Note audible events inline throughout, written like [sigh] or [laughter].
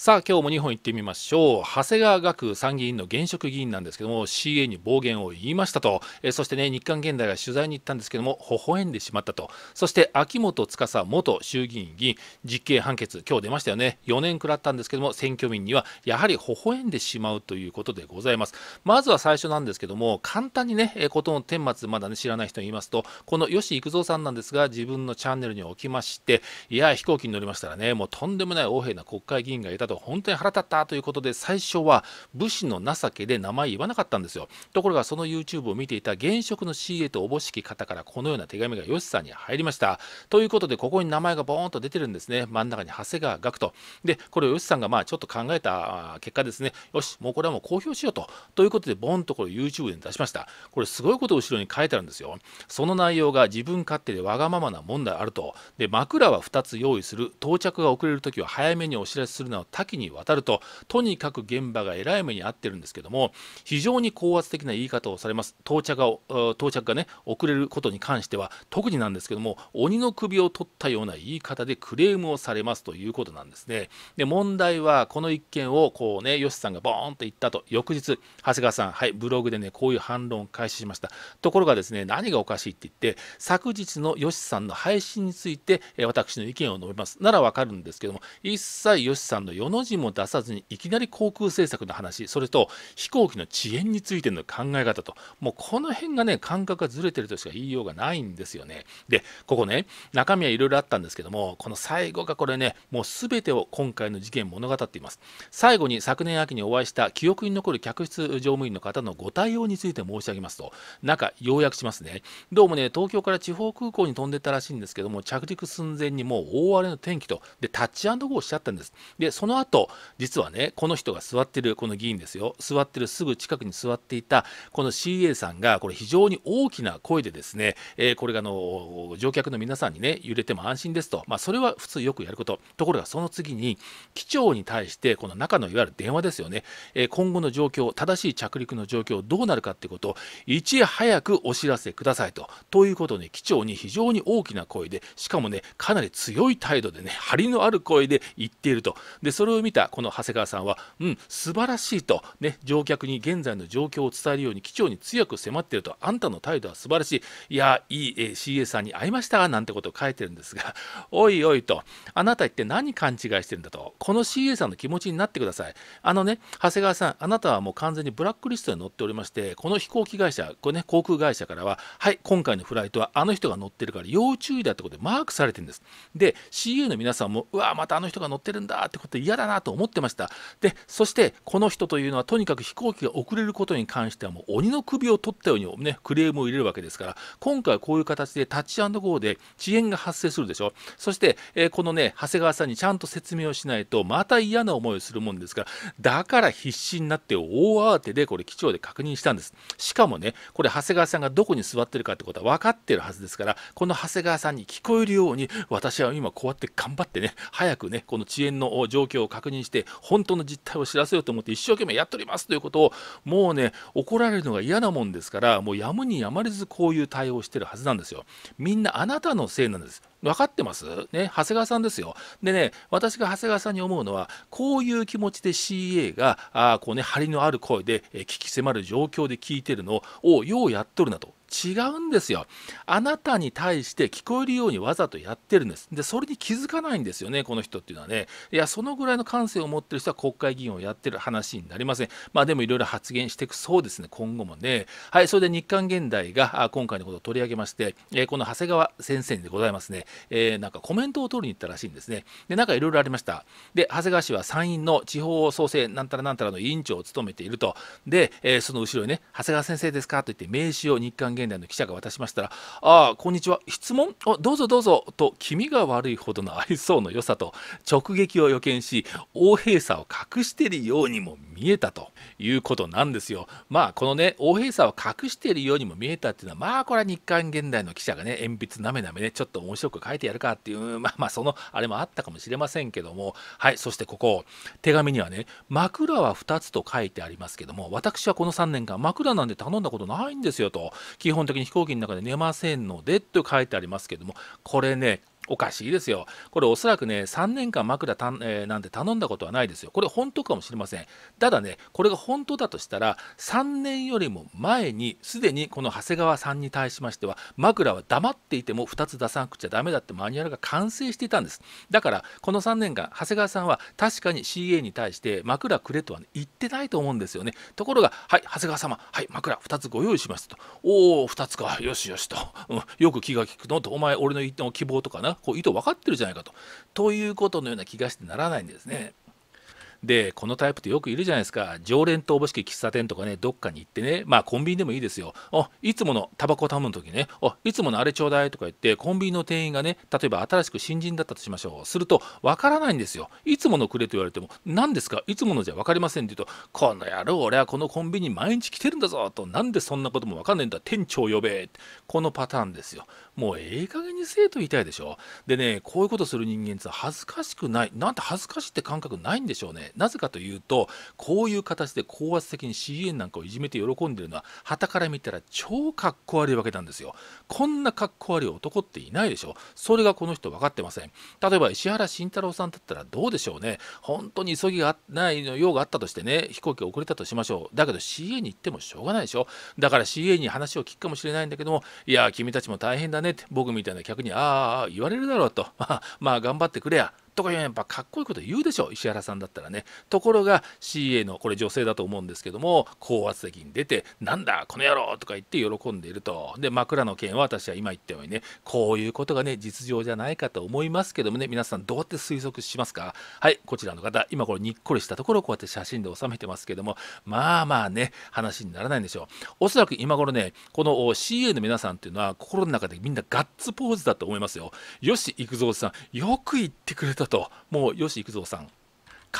さあ今日も日本行ってみましょう長谷川学参議院の現職議員なんですけども CA に暴言を言いましたとえそしてね日刊現代が取材に行ったんですけども微笑んでしまったとそして秋元司元衆議院議員実刑判決今日出ましたよね4年くらったんですけども選挙民にはやはり微笑んでしまうということでございますまずは最初なんですけども簡単にねことの顛末まだね知らない人に言いますとこの吉幾三さんなんですが自分のチャンネルにおきましていや飛行機に乗りましたらねもうとんでもない横柄な国会議員がいたど本当に腹立ったということで最初は武士の情けで名前言わなかったんですよところがその YouTube を見ていた現職の CA とおぼしき方からこのような手紙がよしさんに入りましたということでここに名前がボーンと出てるんですね真ん中に長谷川学とでこれを y さんがまあちょっと考えた結果ですねよしもうこれはもう公表しようとということでボーンとこれ YouTube で出しましたこれすごいことを後ろに書いてあるんですよその内容が自分勝手でわがままな問題あるとで枕は2つ用意する到着が遅れるときは早めにお知らせするなど多岐にわたるととにかく現場がえらい目に遭ってるんですけども非常に高圧的な言い方をされます到着が到着がね遅れることに関しては特になんですけども鬼の首を取ったような言い方でクレームをされますということなんですねで問題はこの一件をこうねよしさんがボーンと言ったと翌日長谷川さんはいブログでねこういう反論を開始しましたところがですね何がおかしいって言って昨日のよしさんの配信について私の意見を述べますならわかるんですけども一切よしさんのどの字も出さずにいきなり航空政策の話それと飛行機の遅延についての考え方ともうこの辺がね感覚がずれてるとしか言いようがないんですよねでここね中身はいろいろあったんですけどもこの最後がこれねもう全てを今回の事件物語っています最後に昨年秋にお会いした記憶に残る客室乗務員の方のご対応について申し上げますと中要約しますねどうもね東京から地方空港に飛んでたらしいんですけども着陸寸前にもう大荒れの天気とでタッチアンドゴーしちゃったんですでそのの後実はねこの人が座ってるこの議員ですよ座ってるすぐ近くに座っていたこの CA さんがこれ非常に大きな声でですね、えー、これがの乗客の皆さんにね揺れても安心ですと、まあ、それは普通よくやることところがその次に機長に対してこの中のいわゆる電話ですよね、えー、今後の状況正しい着陸の状況どうなるかってことをいち早くお知らせくださいとということで、機長に非常に大きな声でしかもねかなり強い態度でね張りのある声で言っているとでそれを見たこの長谷川さんは、うん、素晴らしいと、ね、乗客に現在の状況を伝えるように機長に強く迫っていると、あんたの態度は素晴らしい、いや、いい、え CA さんに会いましたなんてことを書いてるんですが、[laughs] おいおいと、あなた一体何勘違いしてるんだと、この CA さんの気持ちになってください。あのね、長谷川さん、あなたはもう完全にブラックリストに載っておりまして、この飛行機会社、これね、航空会社からは、はい、今回のフライトはあの人が乗ってるから要注意だってことでマークされてるんです。で、CA の皆さんも、うわ、またあの人が乗ってるんだってことで、嫌だなと思ってましたでそしてこの人というのはとにかく飛行機が遅れることに関してはもう鬼の首を取ったように、ね、クレームを入れるわけですから今回はこういう形でタッチゴーで遅延が発生するでしょそして、えー、このね長谷川さんにちゃんと説明をしないとまた嫌な思いをするもんですからだから必死になって大慌てでこれ機長で確認したんですしかもねこれ長谷川さんがどこに座ってるかってことは分かってるはずですからこの長谷川さんに聞こえるように私は今こうやって頑張ってね早くねこの遅延の状況況を確認して本当の実態を知らせようと思って一生懸命やっておりますということをもうね怒られるのが嫌なもんですからもうやむにやまれずこういう対応をしてるはずなんですよ。みんなあなたのせいなんです。分かってますね、長谷川さんですよ。でね、私が長谷川さんに思うのは、こういう気持ちで CA が、あこうね、張りのある声で、え聞き迫る状況で聞いてるのを、ようやっとるなと。違うんですよ。あなたに対して聞こえるようにわざとやってるんです。で、それに気づかないんですよね、この人っていうのはね。いや、そのぐらいの感性を持ってる人は国会議員をやってる話になりません。まあでもいろいろ発言していくそうですね、今後もね。はい、それで日刊現代が今回のことを取り上げまして、えこの長谷川先生でございますね、えー、なんかコメントを取りに行ったらしいんですね。で、なんかいろいろありました。で、長谷川氏は参院の地方創生なんたらなんたらの委員長を務めていると。で、えー、その後ろにね、長谷川先生ですかと言って名刺を日韓現代現代の記者が渡しましたら「ああこんにちは質問あどうぞどうぞ」と気味が悪いほどの愛想の良さと直撃を予見し横平さを隠しているようにも見えたということなんですよ。まあこのね横平さを隠しているようにも見えたっていうのはまあこれは日刊現代の記者がね鉛筆なめなめねちょっと面白く書いてやるかっていうまあまあそのあれもあったかもしれませんけどもはいそしてここ手紙にはね「枕は2つ」と書いてありますけども私はこの3年間枕なんで頼んだことないんですよと基基本的に飛行機の中で寝ませんのでと書いてありますけどもこれねおかしいですよ。これおそらくね、3年間枕たん、えー、なんて頼んだことはないですよ。これ本当かもしれません。ただね、これが本当だとしたら、3年よりも前に、すでにこの長谷川さんに対しましては、枕は黙っていても2つ出さなくちゃだめだってマニュアルが完成していたんです。だから、この3年間、長谷川さんは確かに CA に対して枕くれとは、ね、言ってないと思うんですよね。ところが、はい、長谷川様、はい、枕2つご用意しましたと。おお、2つか、よしよしと。うん、よく気が利くのと、お前、俺の言っても希望とかな、こう意図分かってるじゃないかと。ということのような気がしてならないんですね。でこのタイプってよくいるじゃないですか常連とおぼしき喫茶店とかねどっかに行ってねまあコンビニでもいいですよあいつものタバコ頼む時ねあいつものあれちょうだいとか言ってコンビニの店員がね例えば新しく新人だったとしましょうするとわからないんですよいつものくれと言われても何ですかいつものじゃ分かりませんって言うとこの野郎俺はこのコンビニ毎日来てるんだぞとなんでそんなことも分かんないんだ店長呼べこのパターンですよもうええ加減にせえと言いたいでしょ。でね、こういうことする人間って恥ずかしくない、なんて恥ずかしいって感覚ないんでしょうね。なぜかというと、こういう形で高圧的に CN なんかをいじめて喜んでるのは、旗から見たら超かっこ悪いわけなんですよ。こんなかっこ悪い男っていないでしょ。それがこの人分かってません。例えば石原慎太郎さんだったらどうでしょうね。本当に急ぎがないの用があったとしてね、飛行機遅れたとしましょう。だけど CA に行ってもしょうがないでしょ。だから CA に話を聞くかもしれないんだけども、いや、君たちも大変だね。ねって僕みたいな客にああ言われるだろうと [laughs] まあ頑張ってくれやとかやっぱかっこいいこと言うでしょ石原さんだったらねところが CA のこれ女性だと思うんですけども高圧的に出て「なんだこの野郎!」とか言って喜んでいるとで枕の件は私は今言ったようにねこういうことがね実情じゃないかと思いますけどもね皆さんどうやって推測しますかはいこちらの方今これにっこりしたところをこうやって写真で収めてますけどもまあまあね話にならないんでしょうおそらく今頃ねこの CA の皆さんっていうのは心の中でみんなガッツポーズだと思いますよよし幾三さんよく言ってくれたたともう吉幾三さん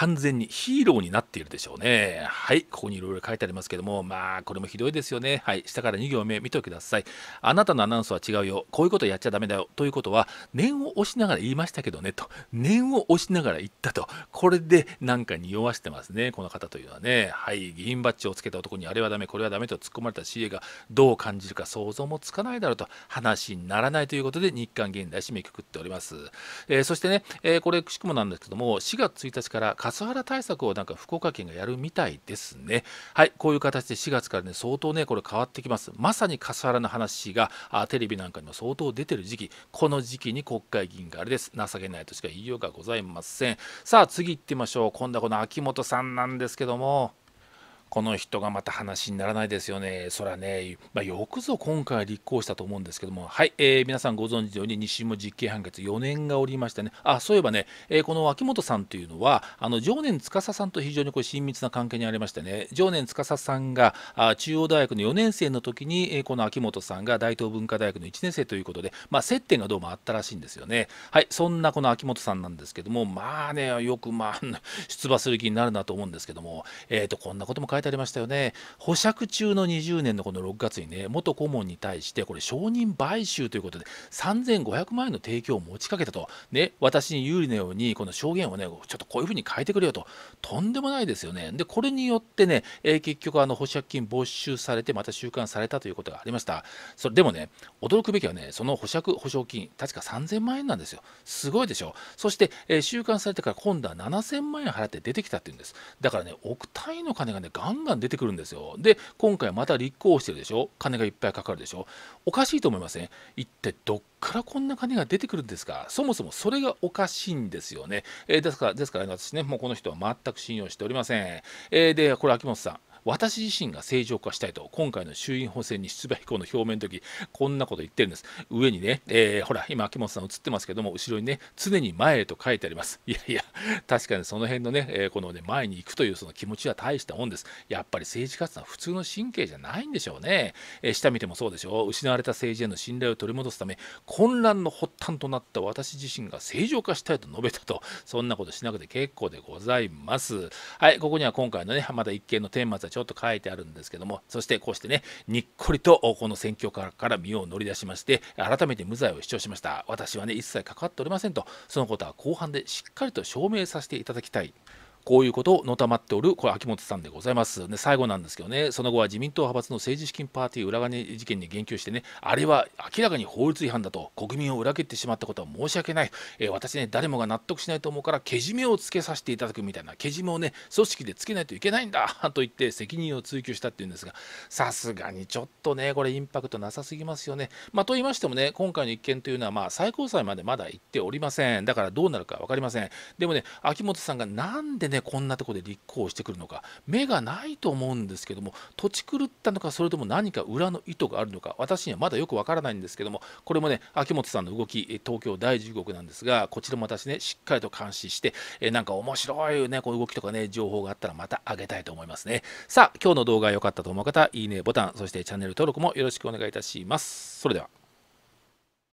完全にヒーローになっているでしょうね。はい、ここにいろいろ書いてありますけども、まあ、これもひどいですよね。はい、下から2行目見ておください。あなたのアナウンスは違うよ。こういうことやっちゃだめだよ。ということは、念を押しながら言いましたけどね、と。念を押しながら言ったと。これでなんか匂わしてますね、この方というのはね。はい、議員バッジをつけた男にあれはダメ、これはダメと突っ込まれた CA がどう感じるか想像もつかないだろうと話にならないということで、日韓現代締めくくっております。えー、そしてね、えー、これ、くしくもなんですけども、4月1日からカスハラ対策をなんか福岡県がやるみたいですね。はい、こういう形で4月からね、相当ね、これ変わってきます。まさにカスハラの話があテレビなんかにも相当出てる時期、この時期に国会議員があれです。情けないとしか言いようがございません。さあ、次行ってみましょう。今度はこの秋元さんなんですけども。この人がまた話にならないですよね、そらね、まあ、よくぞ今回立候補したと思うんですけども、はい、えー、皆さんご存知のように、清も実刑判決4年がおりましたね、あそういえばね、えー、この秋元さんというのは、あの常年司さんと非常にこう親密な関係にありましてね、常年司さんがあ中央大学の4年生の時に、えー、この秋元さんが大東文化大学の1年生ということで、まあ、接点がどうもあったらしいんですよね。はい、そんなこの秋元さんなんですけども、まあね、よく、まあ、[laughs] 出馬する気になるなと思うんですけども、えーと、こんなことも書いいてありましたよね保釈中の20年のこの6月にね元顧問に対してこれ承認買収ということで3500万円の提供を持ちかけたとね私に有利なようにこの証言をねちょっとこういうふうに変えてくれよととんでもないですよねでこれによってね、えー、結局あの保釈金没収されてまた収監されたということがありましたそれでもね驚くべきはねその保釈保証金確か3000万円なんですよすごいでしょそして、えー、収監されてから今度は7000万円払って出てきたっていうんですだからね億単位の金がねガガンガン出てくるんですよ。で、今回また立候補してるでしょ、金がいっぱいかかるでしょ、おかしいと思いません、一体どっからこんな金が出てくるんですか、そもそもそれがおかしいんですよね。えー、ですから、ですから、ね、私ね、もうこの人は全く信用しておりません。えー、で、これ、秋元さん。私自身が正常化したいと今回の衆院補選に出馬以降の表明の時こんなこと言ってるんです上にね、えー、ほら今秋元さん映ってますけども後ろにね常に前へと書いてあります [laughs] いやいや確かにその辺のね、えー、このね前に行くというその気持ちは大したもんですやっぱり政治活動は普通の神経じゃないんでしょうね、えー、下見てもそうでしょう失われた政治への信頼を取り戻すため混乱の発端となった私自身が正常化したいと述べたとそんなことしなくて結構でございますはいここには今回のねまだ一見のーマちょっと書いてあるんですけどもそしてこうしてねにっこりとこの選挙カーから身を乗り出しまして改めて無罪を主張しました私はね一切関わっておりませんとそのことは後半でしっかりと証明させていただきたいこういうことをのたまっておる、これ、秋元さんでございます。で最後なんですけどね、その後は自民党派閥の政治資金パーティー裏金事件に言及してね、あれは明らかに法律違反だと、国民を裏切ってしまったことは申し訳ない、えー、私ね、誰もが納得しないと思うから、けじめをつけさせていただくみたいな、けじめをね、組織でつけないといけないんだ [laughs] と言って、責任を追及したっていうんですが、さすがにちょっとね、これ、インパクトなさすぎますよね。まあ、と言いましてもね、今回の一件というのは、まあ、最高裁までまだ行っておりません。だからどうなるか分かりません。でもね、秋元さんがなんでねこんなとこで立候補してくるのか目がないと思うんですけども土地狂ったのかそれとも何か裏の意図があるのか私にはまだよくわからないんですけどもこれもね秋元さんの動き東京第10区なんですがこちらも私ねしっかりと監視してえなんか面白いねこう動きとかね情報があったらまた上げたいと思いますねさあ今日の動画が良かったと思う方いいねボタンそしてチャンネル登録もよろしくお願いいたしますそれでは